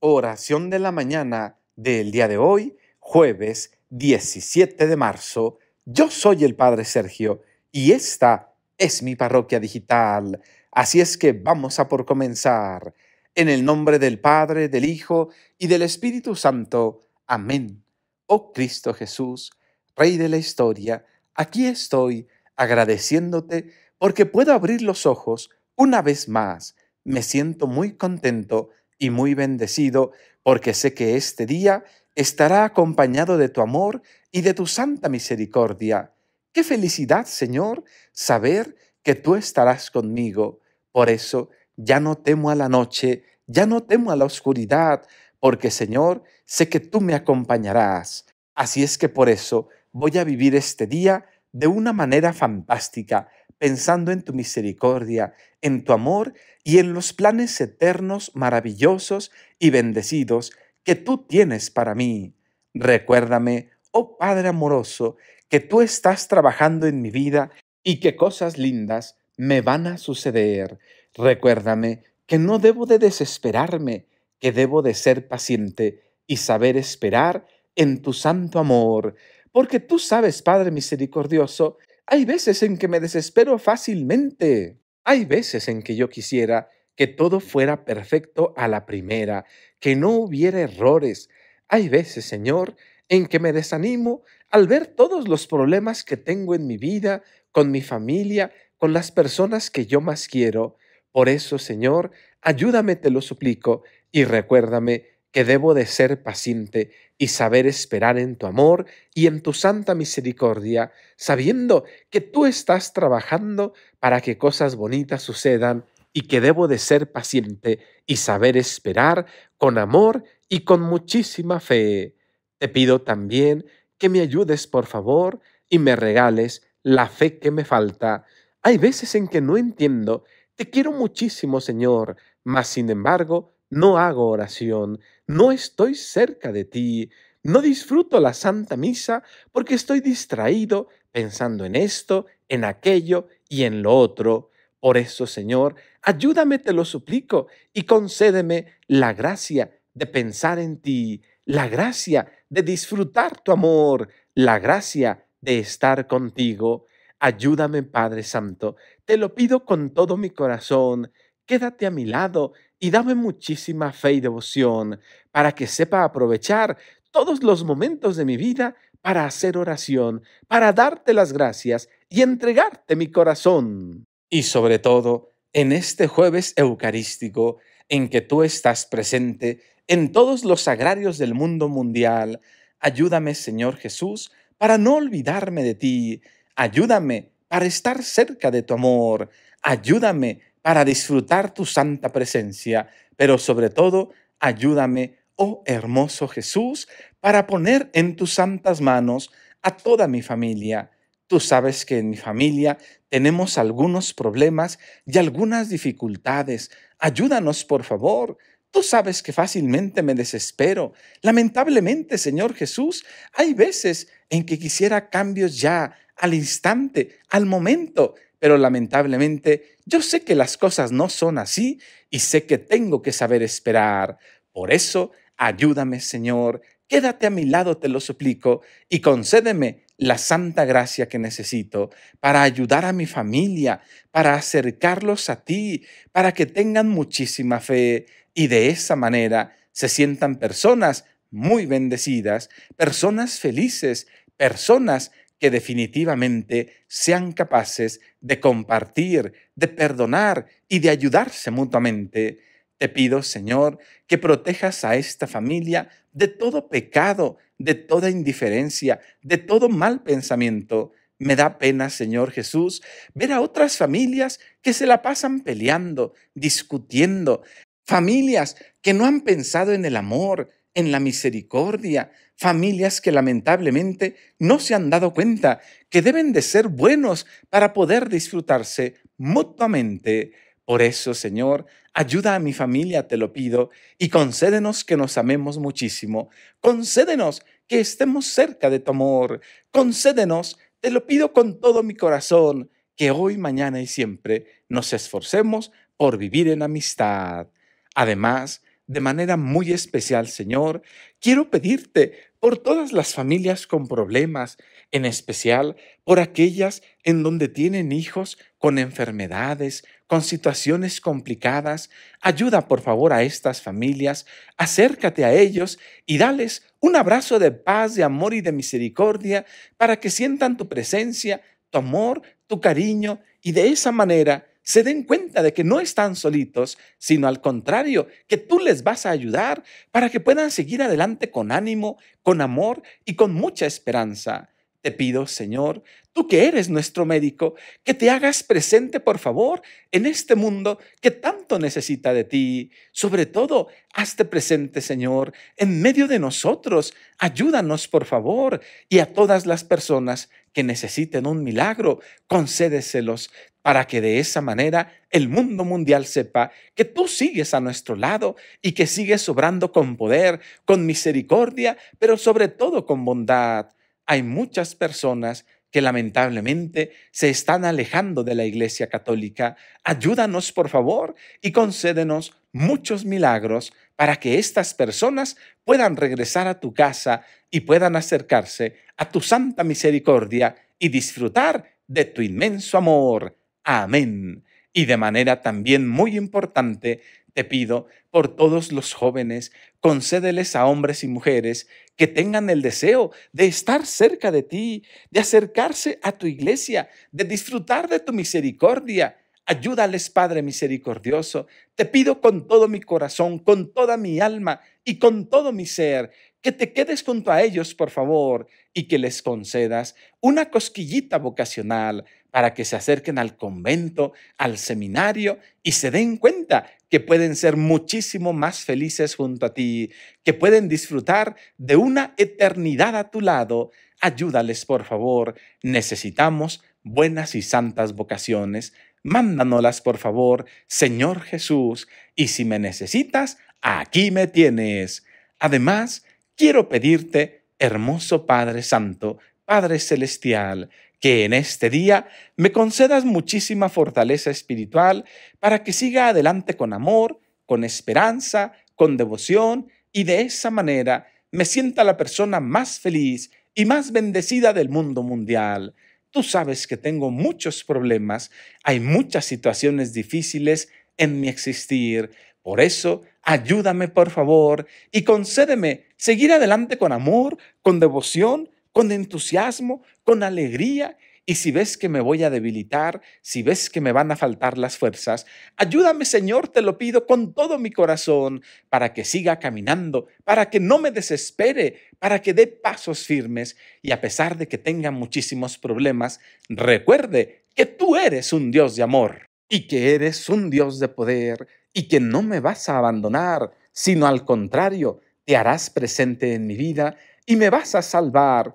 oración de la mañana del día de hoy, jueves 17 de marzo. Yo soy el Padre Sergio y esta es mi parroquia digital. Así es que vamos a por comenzar. En el nombre del Padre, del Hijo y del Espíritu Santo. Amén. Oh Cristo Jesús, Rey de la historia, aquí estoy agradeciéndote porque puedo abrir los ojos una vez más. Me siento muy contento y muy bendecido, porque sé que este día estará acompañado de tu amor y de tu santa misericordia. Qué felicidad, Señor, saber que tú estarás conmigo. Por eso ya no temo a la noche, ya no temo a la oscuridad, porque, Señor, sé que tú me acompañarás. Así es que por eso voy a vivir este día de una manera fantástica, pensando en tu misericordia, en tu amor y en los planes eternos, maravillosos y bendecidos que tú tienes para mí. Recuérdame, oh Padre amoroso, que tú estás trabajando en mi vida y que cosas lindas me van a suceder. Recuérdame que no debo de desesperarme, que debo de ser paciente y saber esperar en tu santo amor, porque tú sabes, Padre misericordioso, hay veces en que me desespero fácilmente. Hay veces en que yo quisiera que todo fuera perfecto a la primera, que no hubiera errores. Hay veces, Señor, en que me desanimo al ver todos los problemas que tengo en mi vida, con mi familia, con las personas que yo más quiero. Por eso, Señor, ayúdame, te lo suplico, y recuérdame que debo de ser paciente y saber esperar en tu amor y en tu santa misericordia, sabiendo que tú estás trabajando para que cosas bonitas sucedan y que debo de ser paciente y saber esperar con amor y con muchísima fe. Te pido también que me ayudes, por favor, y me regales la fe que me falta. Hay veces en que no entiendo, te quiero muchísimo, Señor, mas sin embargo, no hago oración, no estoy cerca de ti, no disfruto la Santa Misa porque estoy distraído pensando en esto, en aquello y en lo otro. Por eso, Señor, ayúdame, te lo suplico, y concédeme la gracia de pensar en ti, la gracia de disfrutar tu amor, la gracia de estar contigo. Ayúdame, Padre Santo, te lo pido con todo mi corazón. Quédate a mi lado y dame muchísima fe y devoción para que sepa aprovechar todos los momentos de mi vida para hacer oración, para darte las gracias y entregarte mi corazón. Y sobre todo, en este jueves eucarístico, en que tú estás presente en todos los sagrarios del mundo mundial, ayúdame, Señor Jesús, para no olvidarme de ti. Ayúdame para estar cerca de tu amor. Ayúdame para disfrutar tu santa presencia, pero sobre todo, ayúdame, oh hermoso Jesús, para poner en tus santas manos a toda mi familia. Tú sabes que en mi familia tenemos algunos problemas y algunas dificultades. Ayúdanos, por favor. Tú sabes que fácilmente me desespero. Lamentablemente, Señor Jesús, hay veces en que quisiera cambios ya, al instante, al momento, pero lamentablemente yo sé que las cosas no son así y sé que tengo que saber esperar. Por eso, ayúdame, Señor, quédate a mi lado, te lo suplico, y concédeme la santa gracia que necesito para ayudar a mi familia, para acercarlos a ti, para que tengan muchísima fe y de esa manera se sientan personas muy bendecidas, personas felices, personas que definitivamente sean capaces de compartir, de perdonar y de ayudarse mutuamente. Te pido, Señor, que protejas a esta familia de todo pecado, de toda indiferencia, de todo mal pensamiento. Me da pena, Señor Jesús, ver a otras familias que se la pasan peleando, discutiendo, familias que no han pensado en el amor, en la misericordia, familias que lamentablemente no se han dado cuenta que deben de ser buenos para poder disfrutarse mutuamente. Por eso, Señor, ayuda a mi familia, te lo pido, y concédenos que nos amemos muchísimo, concédenos que estemos cerca de tu amor, concédenos, te lo pido con todo mi corazón, que hoy, mañana y siempre nos esforcemos por vivir en amistad. Además, de manera muy especial, Señor, quiero pedirte por todas las familias con problemas, en especial por aquellas en donde tienen hijos con enfermedades, con situaciones complicadas. Ayuda, por favor, a estas familias, acércate a ellos y dales un abrazo de paz, de amor y de misericordia para que sientan tu presencia, tu amor, tu cariño y de esa manera se den cuenta de que no están solitos, sino al contrario, que tú les vas a ayudar para que puedan seguir adelante con ánimo, con amor y con mucha esperanza. Te pido, Señor, tú que eres nuestro médico, que te hagas presente, por favor, en este mundo que tanto necesita de ti. Sobre todo, hazte presente, Señor, en medio de nosotros. Ayúdanos, por favor, y a todas las personas que necesiten un milagro, concédeselos para que de esa manera el mundo mundial sepa que tú sigues a nuestro lado y que sigues obrando con poder, con misericordia, pero sobre todo con bondad. Hay muchas personas que lamentablemente se están alejando de la Iglesia Católica. Ayúdanos, por favor, y concédenos muchos milagros para que estas personas puedan regresar a tu casa y puedan acercarse a tu santa misericordia y disfrutar de tu inmenso amor. Amén. Y de manera también muy importante, te pido por todos los jóvenes, concédeles a hombres y mujeres que tengan el deseo de estar cerca de ti, de acercarse a tu iglesia, de disfrutar de tu misericordia. Ayúdales, Padre misericordioso. Te pido con todo mi corazón, con toda mi alma y con todo mi ser, que te quedes junto a ellos, por favor, y que les concedas una cosquillita vocacional para que se acerquen al convento, al seminario y se den cuenta que pueden ser muchísimo más felices junto a ti, que pueden disfrutar de una eternidad a tu lado. Ayúdales, por favor. Necesitamos buenas y santas vocaciones. Mándanolas, por favor, Señor Jesús. Y si me necesitas, aquí me tienes. Además, quiero pedirte, hermoso Padre Santo, Padre Celestial, que en este día me concedas muchísima fortaleza espiritual para que siga adelante con amor, con esperanza, con devoción y de esa manera me sienta la persona más feliz y más bendecida del mundo mundial. Tú sabes que tengo muchos problemas, hay muchas situaciones difíciles en mi existir. Por eso, ayúdame por favor y concédeme seguir adelante con amor, con devoción, con entusiasmo, con alegría. Y si ves que me voy a debilitar, si ves que me van a faltar las fuerzas, ayúdame Señor, te lo pido con todo mi corazón, para que siga caminando, para que no me desespere, para que dé pasos firmes y a pesar de que tenga muchísimos problemas, recuerde que tú eres un Dios de amor y que eres un Dios de poder y que no me vas a abandonar, sino al contrario, te harás presente en mi vida y me vas a salvar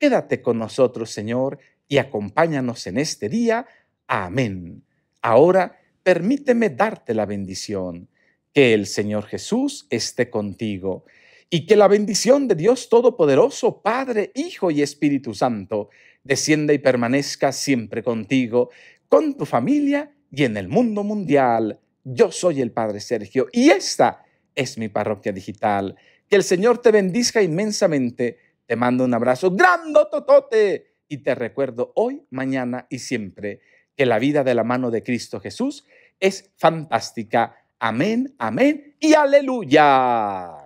Quédate con nosotros, Señor, y acompáñanos en este día. Amén. Ahora, permíteme darte la bendición. Que el Señor Jesús esté contigo y que la bendición de Dios Todopoderoso, Padre, Hijo y Espíritu Santo, descienda y permanezca siempre contigo, con tu familia y en el mundo mundial. Yo soy el Padre Sergio y esta es mi parroquia digital. Que el Señor te bendiga inmensamente te mando un abrazo grande totote, y te recuerdo hoy, mañana y siempre que la vida de la mano de Cristo Jesús es fantástica. Amén, amén y aleluya.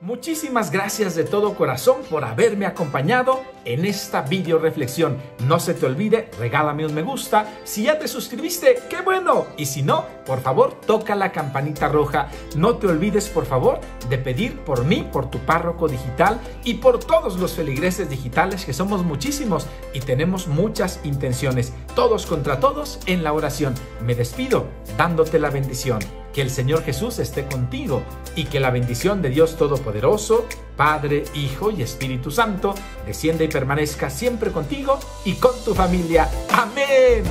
Muchísimas gracias de todo corazón por haberme acompañado en esta video reflexión. No se te olvide, regálame un me gusta. Si ya te suscribiste, qué bueno. Y si no, por favor, toca la campanita roja. No te olvides, por favor, de pedir por mí, por tu párroco digital y por todos los feligreses digitales que somos muchísimos y tenemos muchas intenciones. Todos contra todos en la oración. Me despido dándote la bendición que el Señor Jesús esté contigo y que la bendición de Dios Todopoderoso, Padre, Hijo y Espíritu Santo, descienda y permanezca siempre contigo y con tu familia. Amén.